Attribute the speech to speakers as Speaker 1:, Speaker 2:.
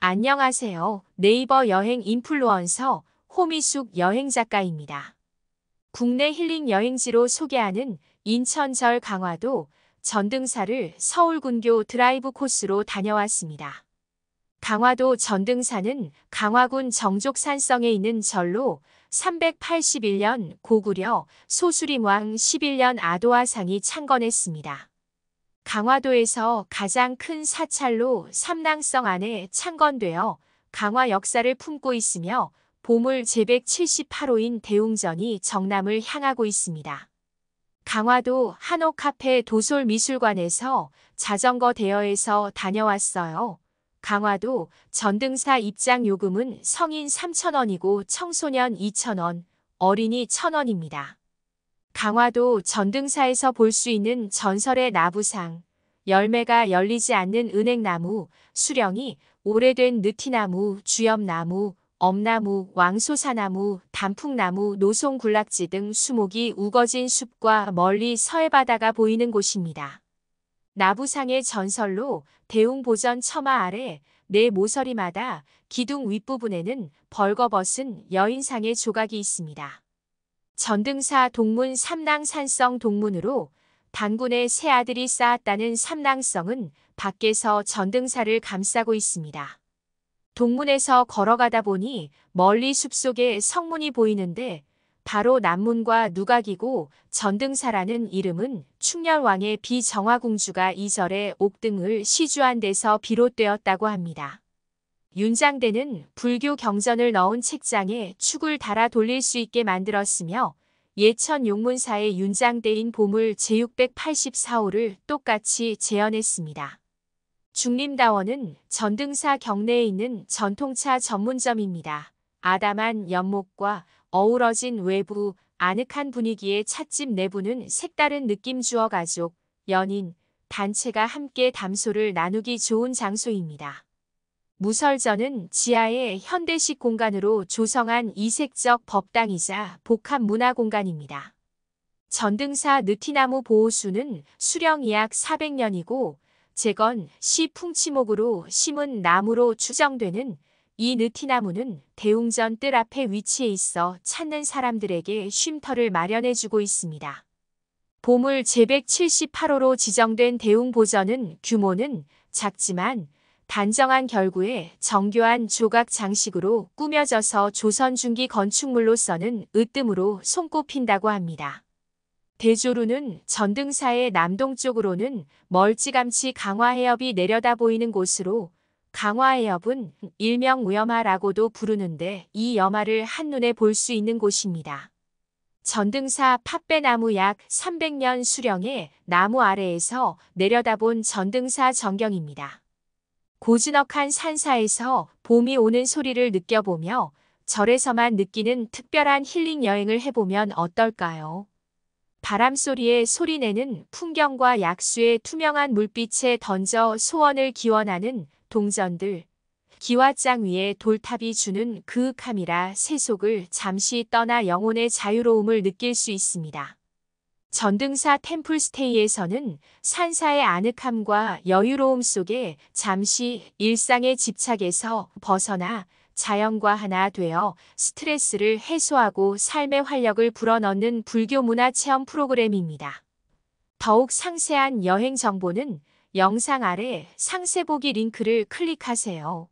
Speaker 1: 안녕하세요. 네이버 여행 인플루언서 호미숙 여행작가입니다. 국내 힐링 여행지로 소개하는 인천절 강화도 전등사를 서울군교 드라이브 코스로 다녀왔습니다. 강화도 전등산은 강화군 정족산성에 있는 절로 381년 고구려 소수림왕 11년 아도화상이 창건했습니다. 강화도에서 가장 큰 사찰로 삼랑성 안에 창건되어 강화 역사를 품고 있으며 보물 제178호인 대웅전이 정남을 향하고 있습니다. 강화도 한옥카페 도솔미술관에서 자전거 대여해서 다녀왔어요. 강화도 전등사 입장 요금은 성인 3,000원이고 청소년 2,000원, 어린이 1,000원입니다. 강화도 전등사에서 볼 수 있는 전설의 나부상, 열매가 열리지 않는 은행나무, 수령이, 오래된 느티나무, 주엽나무, 엄나무, 왕소사나무, 단풍나무, 노송굴락지등 수목이 우거진 숲과 멀리 서해바다가 보이는 곳입니다. 나부상의 전설로 대웅보전 처마 아래 네 모서리마다 기둥 윗부분에는 벌거벗은 여인상의 조각이 있습니다. 전등사 동문 삼낭산성 동문으로 단군의 새 아들이 쌓았다는 삼랑성은 밖에서 전등사를 감싸고 있습니다. 동문에서 걸어가다 보니 멀리 숲속에 성문이 보이는데 바로 남문과 누각이고 전등사라는 이름은 충렬왕의 비정화공주가 이절에 옥등을 시주한 데서 비롯되었다고 합니다. 윤장대는 불교 경전을 넣은 책장에 축을 달아 돌릴 수 있게 만들었으며 예천 용문사의 윤장대인 보물 제684호를 똑같이 재현했습니다. 중림다원은 전등사 경내에 있는 전통차 전문점입니다. 아담한 연목과 어우러진 외부, 아늑한 분위기의 찻집 내부는 색다른 느낌 주어 가족, 연인, 단체가 함께 담소를 나누기 좋은 장소입니다. 무설전은 지하의 현대식 공간으로 조성한 이색적 법당이자 복합 문화 공간입니다. 전등사 느티나무 보호수는 수령 이약 400년이고 재건 시 풍치목으로 심은 나무로 추정되는 이 느티나무는 대웅전 뜰 앞에 위치해 있어 찾는 사람들에게 쉼터를 마련해주고 있습니다. 보물 제178호로 지정된 대웅보전은 규모는 작지만 단정한 결구에 정교한 조각 장식으로 꾸며져서 조선 중기 건축물로서는 으뜸으로 손꼽힌다고 합니다. 대조루는 전등사의 남동쪽으로는 멀찌감치 강화해협이 내려다 보이는 곳으로 강화해협은 일명 우염하라고도 부르는데 이 염화를 한눈에 볼 수 있는 곳입니다. 전등사 팥배나무 약 300년 수령의 나무 아래에서 내려다본 전등사 전경입니다. 고즈넉한 산사에서 봄이 오는 소리를 느껴보며 절에서만 느끼는 특별한 힐링 여행을 해보면 어떨까요? 바람소리의 소리내는 풍경과 약수의 투명한 물빛에 던져 소원을 기원하는 동전들, 기와장 위에 돌탑이 주는 그윽함이라 세속을 잠시 떠나 영혼의 자유로움을 느낄 수 있습니다. 전등사 템플스테이에서는 산사의 아늑함과 여유로움 속에 잠시 일상의 집착에서 벗어나 자연과 하나 되어 스트레스를 해소하고 삶의 활력을 불어넣는 불교 문화 체험 프로그램입니다. 더욱 상세한 여행 정보는 영상 아래 상세 보기 링크를 클릭하세요.